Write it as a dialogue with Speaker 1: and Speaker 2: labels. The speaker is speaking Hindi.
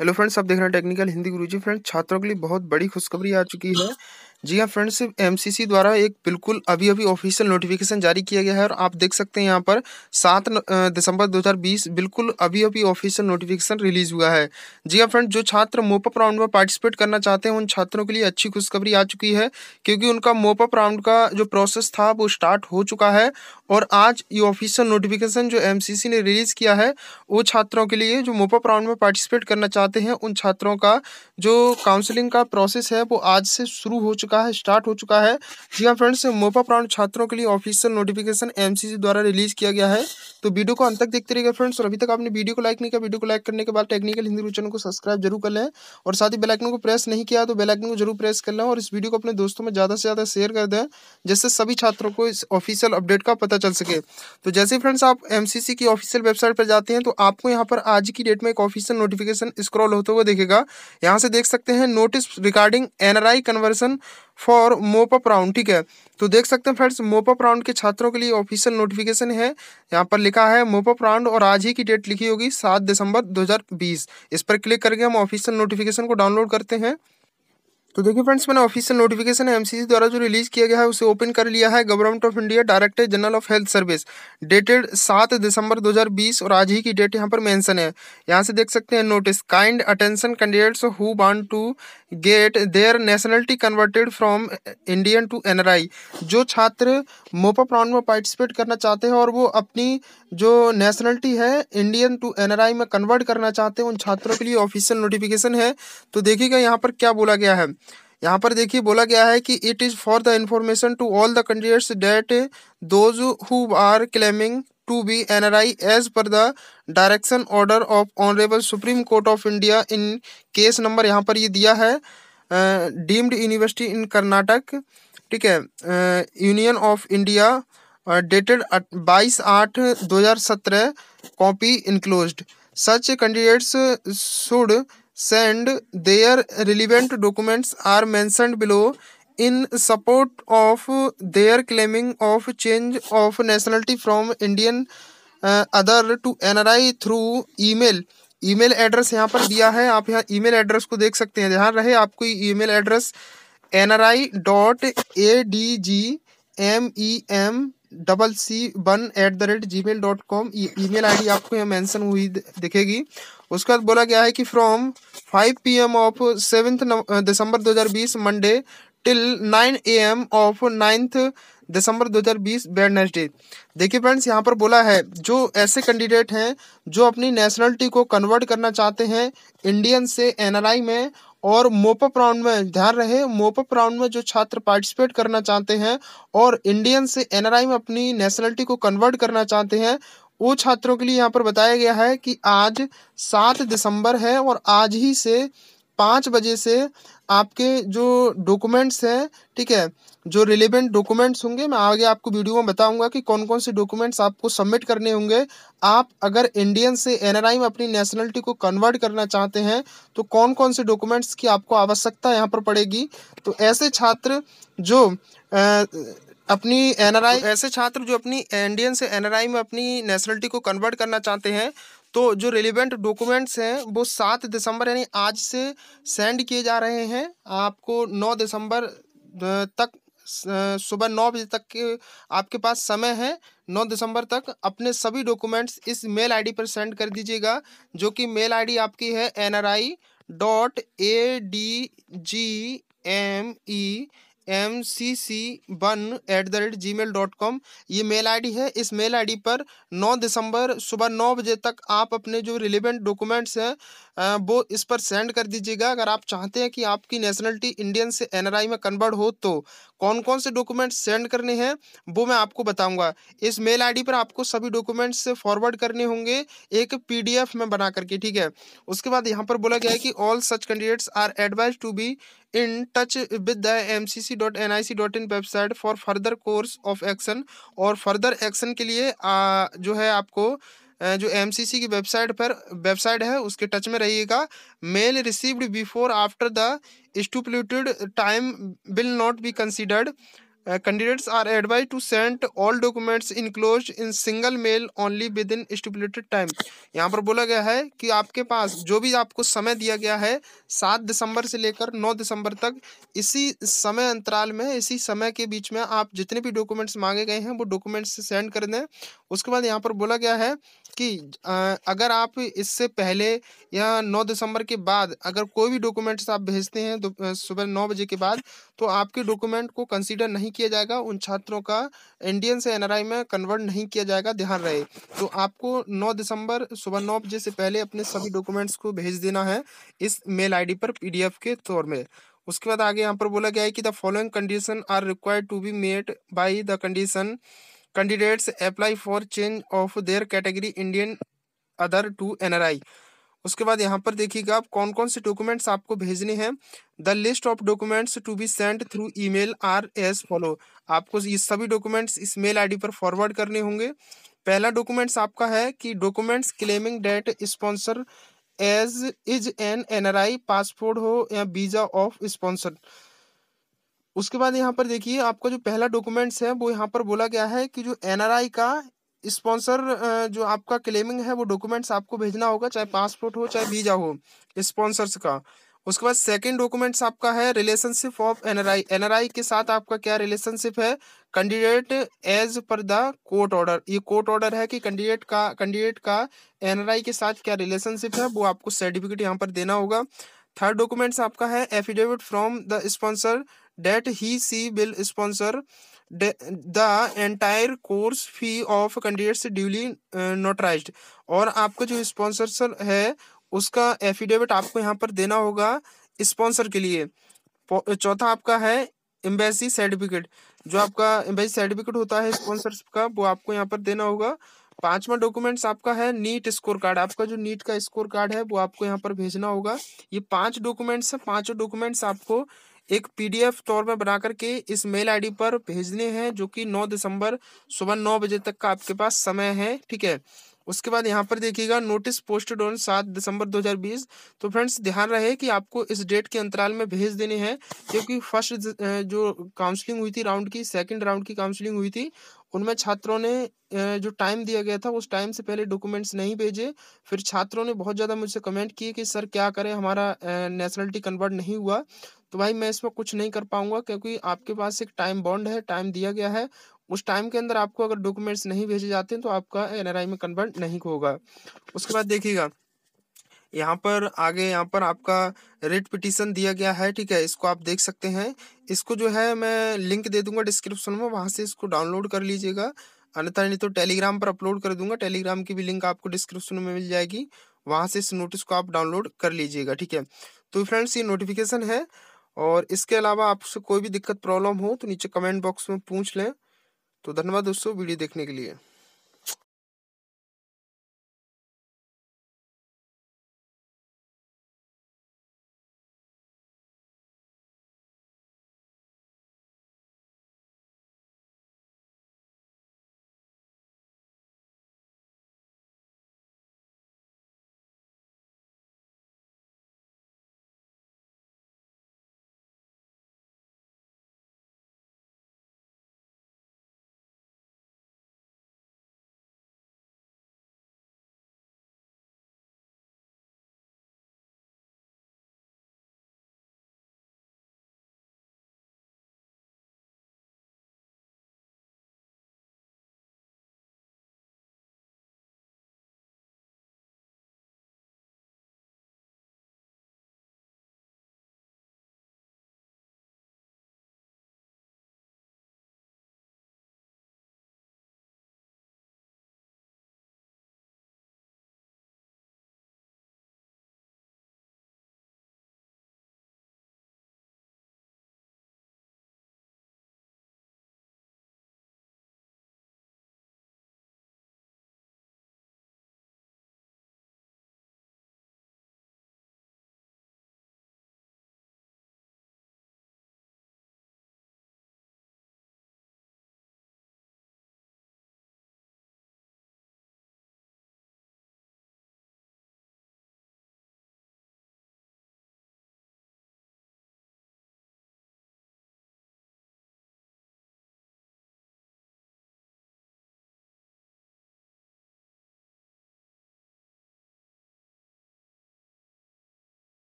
Speaker 1: हेलो फ्रेंड्स आप देख रहे हैं टेक्निकल हिंदी गुरुजी फ्रेंड्स छात्रों के लिए बहुत बड़ी खुशखबरी आ चुकी है जी हाँ फ्रेंड्स एमसीसी द्वारा एक बिल्कुल अभी अभी ऑफिशियल नोटिफिकेशन जारी किया गया है और आप देख सकते हैं यहाँ पर सात दिसंबर 2020 बिल्कुल अभी अभी ऑफिशियल नोटिफिकेशन रिलीज हुआ है जी हाँ फ्रेंड जो छात्र मोपअप राउंड में पार्टिसिपेट करना चाहते हैं उन छात्रों के लिए अच्छी खुशखबरी आ चुकी है क्योंकि उनका मोपअप राउंड का जो प्रोसेस था वो स्टार्ट हो चुका है और आज ये ऑफिशियल नोटिफिकेशन जो एम ने रिलीज़ किया है वो छात्रों के लिए जो मोपअप राउंड में पार्टिसिपेट करना चाहते हैं उन छात्रों का जो काउंसलिंग का प्रोसेस है वो आज से शुरू हो चुका चुका है स्टार्ट हो चुका है जी हाँ फ्रेंड्स मोपा प्राण छात्रों के लिए ऑफिशियल नोटिफिकेशन एमसीसी द्वारा रिलीज किया गया है तो वीडियो को अंत तक देखते रहिएगा फ्रेंड्स और अभी तक आपने वीडियो को लाइक नहीं किया वीडियो को लाइक करने के बाद टेक्निकल हिंदी रूचन को सब्सक्राइब जरूर कर लें और साथ ही बेलाइकन को प्रेस नहीं किया तो बेलाइकन को जरूर प्रेस कर लें और इस वीडियो को अपने दोस्तों में ज़्यादा से ज़्यादा शेयर कर दें जिससे सभी छात्रों को इस ऑफिशियल अपडेट का पता चल सके तो जैसे फ्रेंड्स आप एम की ऑफिशियल वेबसाइट पर जाते हैं तो आपको यहाँ पर आज की डेट में एक ऑफिशियल नोटिफिकेशन स्क्रॉल होते हुए देखेगा यहाँ से देख सकते हैं notice regarding NRI conversion for mop up round ठीक है तो देख सकते हैं फ्रेंड्स मोपअप राउंड के छात्रों के लिए ऑफिशियल नोटिफिकेशन है यहाँ पर लिखा है मोपअप राउंड और आज ही की डेट लिखी होगी सात दिसंबर बीस इस पर क्लिक करके हम ऑफिशियल नोटिफिकेशन को डाउनलोड करते हैं तो देखिए फ्रेंड्स मैंने ऑफिशियल नोटिफिकेशन है एमसीसी द्वारा जो रिलीज किया गया है उसे ओपन कर लिया है government of India director general of health service dated सात दिसंबर 2020 और आज ही की डेट यहाँ पर मेंशन है यहाँ से देख सकते हैं notice kind attention candidates who want to get their nationality converted from Indian to N जो छात्र मोपा प्राउंड में पार्टिसिपेट करना चाहते हैं और वो अपनी जो नेशनलिटी है इंडियन टू एन में कन्वर्ट करना चाहते हैं उन छात्रों के लिए ऑफिशियल नोटिफिकेशन है तो देखिएगा यहाँ पर क्या बोला गया है यहाँ पर देखिए बोला गया है कि it is for the information to all the candidates that those who are claiming to be N R I as per the direction order of honourable Supreme Court of India in case number यहाँ पर ये दिया है डीम्ड यूनिवर्सिटी इन कर्नाटक ठीक है यूनियन ऑफ इंडिया डेटेड बाईस आठ दो हज़ार सत्रह copy enclose such candidates should send their relevant documents are mentioned below in support of their claiming of change of nationality from Indian uh, other to NRI through email email address यहाँ पर दिया है आप यहाँ ईमेल एड्रेस को देख सकते हैं ध्यान रहे आपको email address N R I dot A D G M E M double C one at the rate Gmail dot com email I D आपको यहाँ मैंसन हुई दिखेगी उसके बाद बोला गया है कि from five P M of seventh December 2020 Monday till nine A M of ninth December 2020 हज़ार बीस वेडनेसडे देखिए फ्रेंड्स यहाँ पर बोला है जो ऐसे कैंडिडेट हैं जो अपनी नेशनलिटी को कन्वर्ट करना चाहते हैं इंडियन से एनआरआई में और मोपअप राउंड में ध्यान रहे मोपअप राउंड में जो छात्र पार्टिसिपेट करना चाहते हैं और इंडियन से एनआरआई में अपनी नेशनलिटी को कन्वर्ट करना चाहते हैं वो छात्रों के लिए यहाँ पर बताया गया है कि आज सात दिसंबर है और आज ही से पाँच बजे से आपके जो डॉक्यूमेंट्स हैं ठीक है जो रिलेवेंट डॉक्यूमेंट्स होंगे मैं आगे आपको वीडियो में बताऊंगा कि कौन कौन से डॉक्यूमेंट्स आपको सबमिट करने होंगे आप अगर इंडियन से एनआरआई में अपनी नेशनलिटी को कन्वर्ट करना चाहते हैं तो कौन कौन से डॉक्यूमेंट्स की आपको आवश्यकता यहाँ पर पड़ेगी तो ऐसे छात्र जो अपनी एनआरआई तो ऐसे छात्र जो अपनी इंडियन से एनआरआई में अपनी नेशनलिटी को कन्वर्ट करना चाहते हैं तो जो रिलेवेंट डॉक्यूमेंट्स हैं वो सात दिसंबर यानी आज से सेंड किए जा रहे हैं आपको नौ दिसंबर तक सुबह नौ बजे तक के आपके पास समय है नौ दिसंबर तक अपने सभी डॉक्यूमेंट्स इस मेल आईडी पर सेंड कर दीजिएगा जो कि मेल आईडी आपकी है N R I dot A D G M E M C C one at the rate Gmail dot com ये मेल आईडी है इस मेल आईडी पर 9 दिसंबर सुबह 9 बजे तक आप अपने जो रिलेवेंट डॉक्यूमेंट्स हैं वो इस पर सेंड कर दीजिएगा अगर आप चाहते हैं कि आपकी नेशनलिटी इंडियन से एनआरआई में कन्वर्ट हो तो कौन कौन से डॉक्यूमेंट्स सेंड करने हैं वो मैं आपको बताऊंगा इस मेल आईडी पर आपको सभी डॉक्यूमेंट्स फॉरवर्ड करने होंगे एक पीडीएफ में बना करके ठीक है उसके बाद यहाँ पर बोला गया है कि all such candidates are advise to be in touch with the M C C dot N I C dot in website for further course of action और फर्दर एक्शन के लिए आ, जो है आपको जो एम की वेबसाइट पर वेबसाइट है उसके टच में रहिएगा mail received before after the stipulated time will not be considered candidates are advise to send all documents enclose in single mail only within stipulated time यहाँ पर बोला गया है कि आपके पास जो भी आपको समय दिया गया है सात दिसंबर से लेकर नौ दिसंबर तक इसी समय अंतराल में इसी समय के बीच में आप जितने भी डॉक्यूमेंट्स मांगे गए हैं वो डॉक्यूमेंट्स सेंड कर दें उसके बाद यहाँ पर बोला गया है कि अगर आप इससे पहले या नौ दिसंबर के बाद अगर कोई भी डॉक्यूमेंट्स आप भेजते हैं सुबह नौ बजे के बाद तो आपके डॉक्यूमेंट को कंसीडर नहीं किया जाएगा उन छात्रों का इंडियन से एनआरआई में कन्वर्ट नहीं किया जाएगा ध्यान रहे तो आपको नौ दिसंबर सुबह नौ बजे से पहले अपने सभी डॉक्यूमेंट्स को भेज देना है इस मेल आई पर पी के तौर में उसके बाद आगे यहाँ पर बोला गया है कि the following condition are required to be made by the condition candidates apply for change of their category Indian other to NRI उसके बाद यहाँ पर देखिएगा आप कौन कौन से डॉक्यूमेंट्स आपको भेजने हैं the list of documents to be send through email are as follow आपको ये सभी डॉक्यूमेंट्स इस मेल आईडी पर फॉरवर्ड करने होंगे पहला डॉक्यूमेंट्स आपका है कि documents claiming that sponsor as is an NRI passport हो या वीजा ऑफ स्पॉन्सर उसके बाद यहाँ पर देखिए आपका जो पहला डॉक्यूमेंट्स है वो यहाँ पर बोला गया है कि जो एनआरआई का स्पॉन्सर जो आपका क्लेमिंग है वो डॉक्यूमेंट्स आपको भेजना होगा चाहे पासपोर्ट हो चाहे वीजा हो स्पॉन्सर्स का उसके बाद सेकंड डॉक्यूमेंट्स आपका है रिलेशनशिप ऑफ एनआरआई एनआरआई के साथ आपका क्या रिलेशनशिप है candidate as per the court order ये कोर्ट ऑर्डर है कि कैंडिडेट का कैंडिडेट का एनआरआई के साथ क्या रिलेशनशिप है वो आपको सर्टिफिकेट यहाँ पर देना होगा थर्ड डॉक्यूमेंट्स आपका है affidavit from the sponsor that he she will sponsor the, the entire course fee of candidates duly notarized और आपका जो स्पॉन्सर है उसका एफिडेविट आपको यहाँ पर देना होगा स्पॉन्सर के लिए चौथा आपका है एम्बेसी सर्टिफिकेट जो आपका एम्बेसी सर्टिफिकेट होता है स्पॉन्सरशिप का वो आपको यहाँ पर देना होगा पांचवा डॉक्यूमेंट्स आपका है नीट स्कोर कार्ड आपका जो नीट का स्कोर कार्ड है वो आपको यहाँ पर भेजना होगा ये पांच डॉक्यूमेंट्स है पांचों डॉक्यूमेंट्स आपको एक पीडीएफ तौर में बना करके इस मेल आईडी पर भेजने हैं जो कि 9 दिसंबर सुबह नौ बजे तक का आपके पास समय है ठीक है उसके बाद यहाँ पर देखिएगा नोटिस पोस्टेड ऑन सात दिसंबर 2020 तो फ्रेंड्स ध्यान रहे कि आपको इस डेट के अंतराल में भेज देने हैं क्योंकि फर्स्ट जो काउंसलिंग हुई थी राउंड की सेकंड राउंड की काउंसलिंग हुई थी उनमें छात्रों ने जो टाइम दिया गया था उस टाइम से पहले डॉक्यूमेंट्स नहीं भेजे फिर छात्रों ने बहुत ज़्यादा मुझसे कमेंट किए कि सर क्या करें हमारा नेशनलिटी कन्वर्ट नहीं हुआ तो भाई मैं इसमें कुछ नहीं कर पाऊंगा क्योंकि आपके पास एक टाइम बॉन्ड है टाइम दिया गया है उस टाइम के अंदर आपको अगर डॉक्यूमेंट्स नहीं भेजे जाते हैं तो आपका एन में कन्वर्ट नहीं होगा उसके बाद देखिएगा यहाँ पर आगे यहाँ पर आपका रेट पिटीशन दिया गया है ठीक है इसको आप देख सकते हैं इसको जो है मैं लिंक दे दूंगा डिस्क्रिप्शन में वहाँ से इसको डाउनलोड कर लीजिएगा अन्यथा नहीं तो टेलीग्राम पर अपलोड कर दूंगा टेलीग्राम की भी लिंक आपको डिस्क्रिप्शन में मिल जाएगी वहाँ से इस नोटिस को आप डाउनलोड कर लीजिएगा ठीक है तो फ्रेंड्स ये नोटिफिकेशन है और इसके अलावा आपसे कोई भी दिक्कत प्रॉब्लम हो तो नीचे कमेंट बॉक्स में पूछ लें तो धन्यवाद दोस्तों वीडियो देखने के लिए